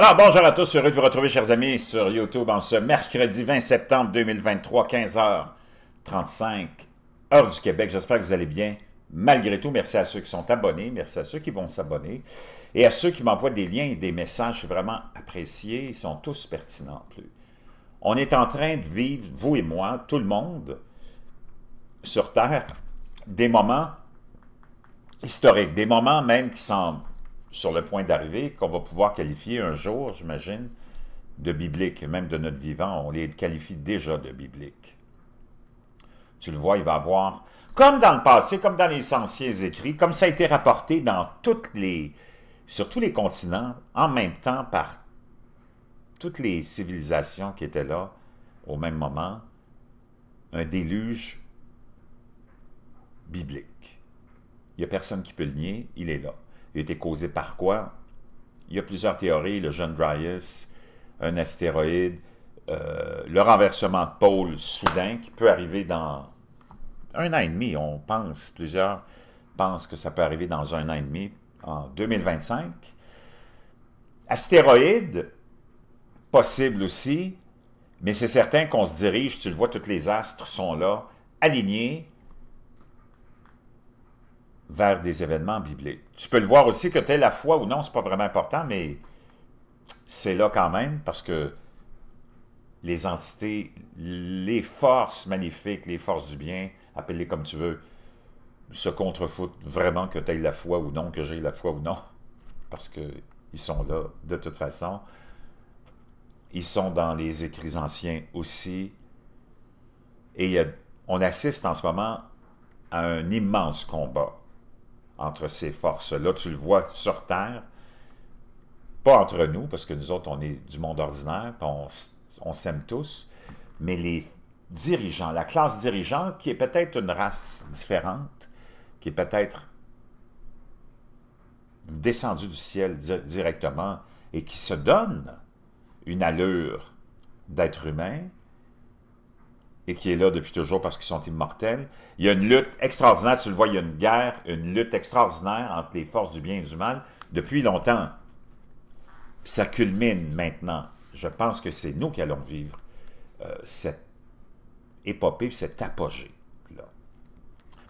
Alors, bonjour à tous, heureux de vous retrouver, chers amis, sur YouTube en ce mercredi 20 septembre 2023, 15h35, heure du Québec. J'espère que vous allez bien. Malgré tout, merci à ceux qui sont abonnés, merci à ceux qui vont s'abonner et à ceux qui m'envoient des liens et des messages vraiment appréciés. Ils sont tous pertinents. Plus. On est en train de vivre, vous et moi, tout le monde, sur Terre, des moments historiques, des moments même qui semblent sur le point d'arriver, qu'on va pouvoir qualifier un jour, j'imagine, de biblique, même de notre vivant. On les qualifie déjà de biblique. Tu le vois, il va avoir, comme dans le passé, comme dans les anciens écrits, comme ça a été rapporté dans les, sur tous les continents, en même temps par toutes les civilisations qui étaient là au même moment, un déluge biblique. Il n'y a personne qui peut le nier, il est là été causé par quoi? Il y a plusieurs théories, le jeune Dryas, un astéroïde, euh, le renversement de pôle soudain qui peut arriver dans un an et demi, on pense, plusieurs pensent que ça peut arriver dans un an et demi, en 2025. Astéroïde, possible aussi, mais c'est certain qu'on se dirige, tu le vois, tous les astres sont là, alignés, vers des événements bibliques. Tu peux le voir aussi que tu la foi ou non, c'est pas vraiment important, mais c'est là quand même parce que les entités, les forces magnifiques, les forces du bien, appelle-les comme tu veux, se contrefoutent vraiment que tu la foi ou non, que j'ai la foi ou non, parce qu'ils sont là de toute façon. Ils sont dans les écrits anciens aussi. Et on assiste en ce moment à un immense combat entre ces forces-là. Tu le vois sur Terre, pas entre nous, parce que nous autres, on est du monde ordinaire, on, on s'aime tous, mais les dirigeants, la classe dirigeante, qui est peut-être une race différente, qui est peut-être descendue du ciel directement et qui se donne une allure d'être humain, et qui est là depuis toujours parce qu'ils sont immortels. Il y a une lutte extraordinaire, tu le vois, il y a une guerre, une lutte extraordinaire entre les forces du bien et du mal depuis longtemps. ça culmine maintenant. Je pense que c'est nous qui allons vivre euh, cette épopée, cette apogée. Là.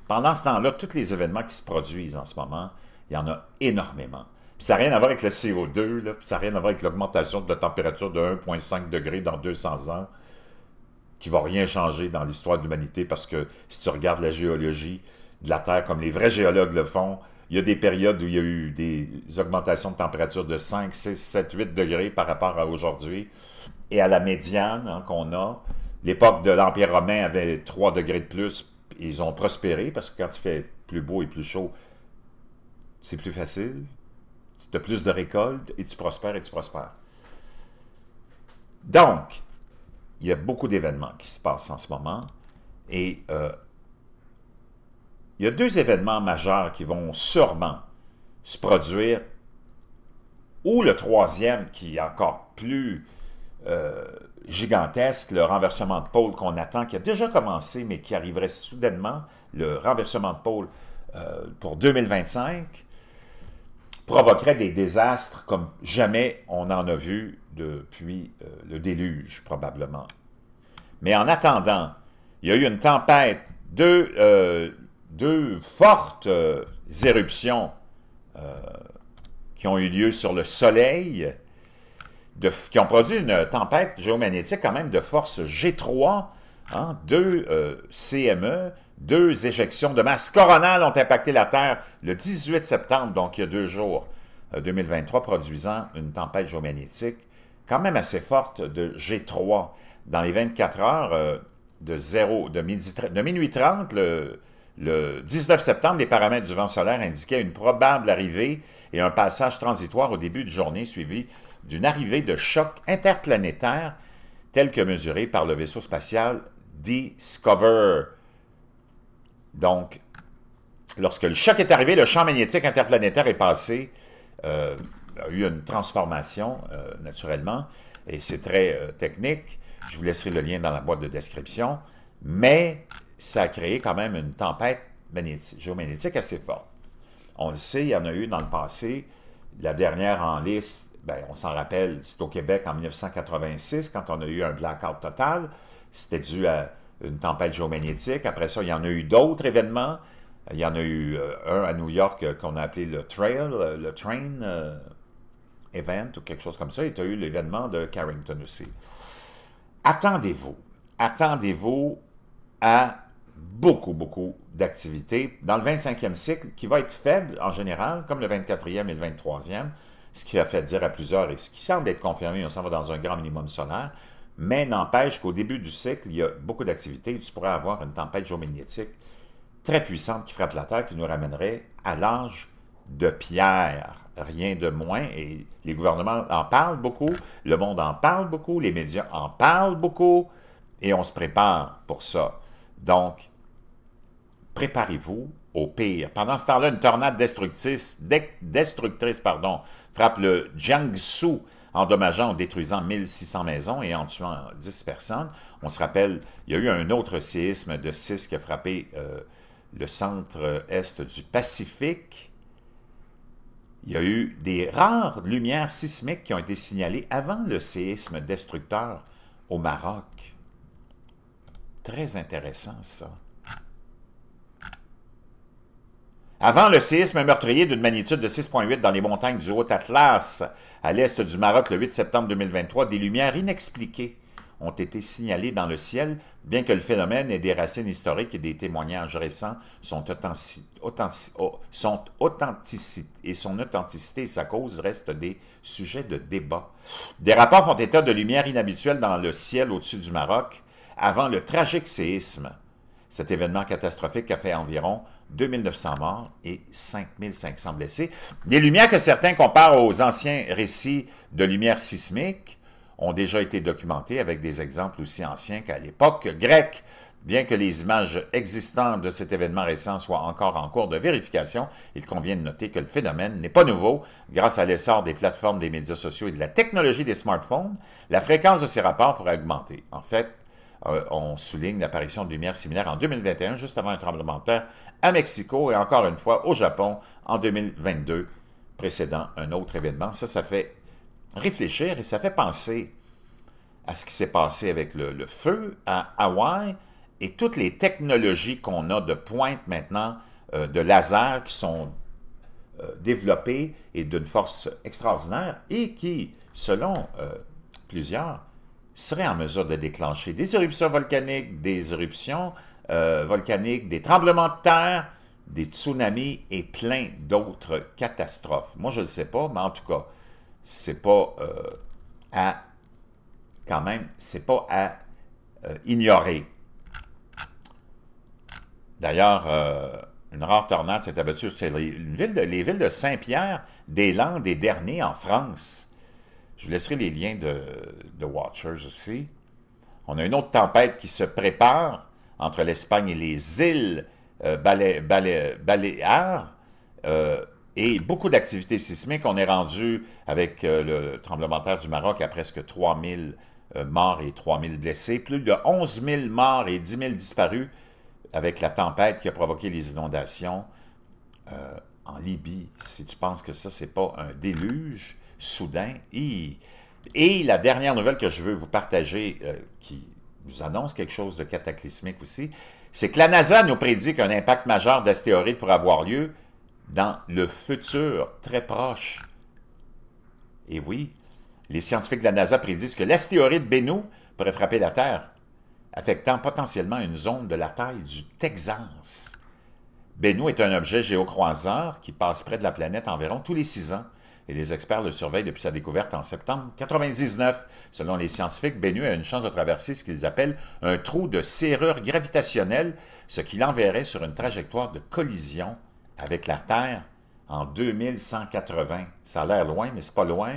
Pendant ce temps-là, tous les événements qui se produisent en ce moment, il y en a énormément. Puis ça n'a rien à voir avec le CO2, ça n'a rien à voir avec l'augmentation de la température de 1,5 degré dans 200 ans qui va rien changer dans l'histoire de l'humanité parce que si tu regardes la géologie de la Terre comme les vrais géologues le font, il y a des périodes où il y a eu des augmentations de température de 5, 6, 7, 8 degrés par rapport à aujourd'hui. Et à la médiane hein, qu'on a, l'époque de l'Empire romain avait 3 degrés de plus. Ils ont prospéré parce que quand il fait plus beau et plus chaud, c'est plus facile. Tu as plus de récoltes et tu prospères et tu prospères. Donc, il y a beaucoup d'événements qui se passent en ce moment. Et euh, il y a deux événements majeurs qui vont sûrement se produire, ou le troisième qui est encore plus euh, gigantesque, le renversement de pôle qu'on attend, qui a déjà commencé, mais qui arriverait soudainement, le renversement de pôle euh, pour 2025, provoquerait des désastres comme jamais on en a vu depuis euh, le déluge, probablement. Mais en attendant, il y a eu une tempête, deux, euh, deux fortes euh, éruptions qui ont eu lieu sur le Soleil, qui ont produit une tempête géomagnétique quand même de force G3, hein, deux CME, deux éjections de masse coronale ont impacté la Terre le 18 septembre, donc il y a deux jours, 2023, euh, produisant une tempête géomagnétique quand même assez forte de G3. Dans les 24 heures euh, de, 0, de, minuit 30, le, le 19 septembre, les paramètres du vent solaire indiquaient une probable arrivée et un passage transitoire au début de journée suivi d'une arrivée de choc interplanétaire tel que mesuré par le vaisseau spatial Discover. Donc, lorsque le choc est arrivé, le champ magnétique interplanétaire est passé, euh, a eu une transformation, euh, naturellement, et c'est très euh, technique. Je vous laisserai le lien dans la boîte de description. Mais ça a créé quand même une tempête géomagnétique assez forte. On le sait, il y en a eu dans le passé. La dernière en liste, ben, on s'en rappelle, c'est au Québec en 1986, quand on a eu un blackout total. C'était dû à une tempête géomagnétique. Après ça, il y en a eu d'autres événements. Il y en a eu euh, un à New York euh, qu'on a appelé le Trail, euh, le Train Event ou quelque chose comme ça. Il y a eu l'événement de Carrington aussi. Attendez-vous, attendez-vous à beaucoup, beaucoup d'activités dans le 25e cycle qui va être faible en général, comme le 24e et le 23e, ce qui a fait dire à plusieurs et ce qui semble être confirmé, on s'en va dans un grand minimum solaire. Mais n'empêche qu'au début du siècle, il y a beaucoup d'activités. Tu pourrais avoir une tempête géomagnétique très puissante qui frappe la Terre, qui nous ramènerait à l'âge de pierre, rien de moins. Et les gouvernements en parlent beaucoup, le monde en parle beaucoup, les médias en parlent beaucoup, et on se prépare pour ça. Donc, préparez-vous au pire. Pendant ce temps-là, une tornade destructrice, destructrice pardon, frappe le Jiangsu, en détruisant 1600 maisons et en tuant 10 personnes. On se rappelle, il y a eu un autre séisme de 6 qui a frappé euh, le centre-est du Pacifique. Il y a eu des rares lumières sismiques qui ont été signalées avant le séisme destructeur au Maroc. Très intéressant ça. Avant le séisme meurtrier d'une magnitude de 6,8 dans les montagnes du Haut-Atlas, à l'est du Maroc le 8 septembre 2023, des lumières inexpliquées ont été signalées dans le ciel, bien que le phénomène ait des racines historiques et des témoignages récents sont, et son authenticité et sa cause restent des sujets de débat. Des rapports font état de lumières inhabituelles dans le ciel au-dessus du Maroc avant le tragique séisme. Cet événement catastrophique a fait environ 2900 morts et 5500 blessés. Des lumières que certains comparent aux anciens récits de lumière sismique ont déjà été documentées avec des exemples aussi anciens qu'à l'époque grecque. Bien que les images existantes de cet événement récent soient encore en cours de vérification, il convient de noter que le phénomène n'est pas nouveau. Grâce à l'essor des plateformes des médias sociaux et de la technologie des smartphones, la fréquence de ces rapports pourrait augmenter. En fait, euh, on souligne l'apparition de lumières similaires en 2021, juste avant un tremblement de terre à Mexico et encore une fois au Japon en 2022, précédant un autre événement. Ça, ça fait réfléchir et ça fait penser à ce qui s'est passé avec le, feu à Hawaï et toutes les technologies qu'on a de pointe maintenant, euh, de laser qui sont euh, développés et d'une force extraordinaire et qui, selon plusieurs, serait en mesure de déclencher des éruptions volcaniques, des éruptions euh, volcaniques, des tremblements de terre, des tsunamis et plein d'autres catastrophes. Moi, je ne le sais pas, mais en tout cas, c'est pas euh, à quand même, c'est pas à euh, ignorer. D'ailleurs, une rare tornade s'est abattue sur les, villes de, les villes de Saint-Pierre, des Landes et derniers en France. Je vous laisserai les liens de, de Watchers aussi. On a une autre tempête qui se prépare entre l'Espagne et les îles euh, euh, et beaucoup d'activités sismiques. On est rendu avec euh, le tremblement de terre du Maroc à presque 000 morts et 000 blessés. Plus de 11 000 morts et 10 000 disparus avec la tempête qui a provoqué les inondations en Libye. Si tu penses que ça, c'est pas un déluge, soudain. Et, la dernière nouvelle que je veux vous partager, euh, qui nous annonce quelque chose de cataclysmique aussi, c'est que la NASA nous prédit qu'un impact majeur d'astéroïdes pourrait avoir lieu dans le futur très proche. Et oui, les scientifiques de la NASA prédisent que l'astéroïde Bennu pourrait frapper la Terre, affectant potentiellement une zone de la taille du Texas. Bennu est un objet géocroiseur qui passe près de la planète environ tous les six ans et les experts le surveillent depuis sa découverte en septembre 1999. Selon les scientifiques, Bennu a une chance de traverser ce qu'ils appellent un trou de serrure gravitationnelle, ce qui l'enverrait sur une trajectoire de collision avec la Terre en 2180. Ça a l'air loin, mais c'est pas loin.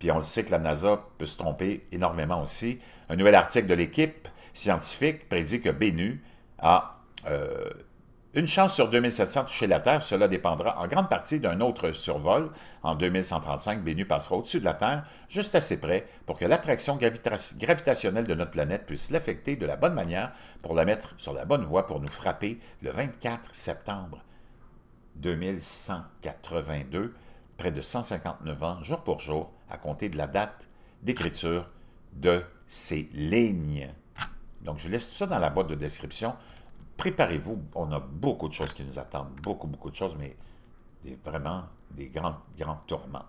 Puis on sait que la NASA peut se tromper énormément aussi. Un nouvel article de l'équipe scientifique prédit que Bennu a euh, une chance sur 2700 de toucher la Terre, cela dépendra en grande partie d'un autre survol. En 2135, Bénu passera au-dessus de la Terre, juste assez près pour que l'attraction gravitationnelle de notre planète puisse l'affecter de la bonne manière pour la mettre sur la bonne voie pour nous frapper le 24 septembre 2182, près de 159 ans, jour pour jour, à compter de la date d'écriture de ces lignes. Donc, je laisse tout ça dans la boîte de description préparez-vous. On a beaucoup de choses qui nous attendent, beaucoup, beaucoup de choses, mais des, vraiment des grands, grands tourments.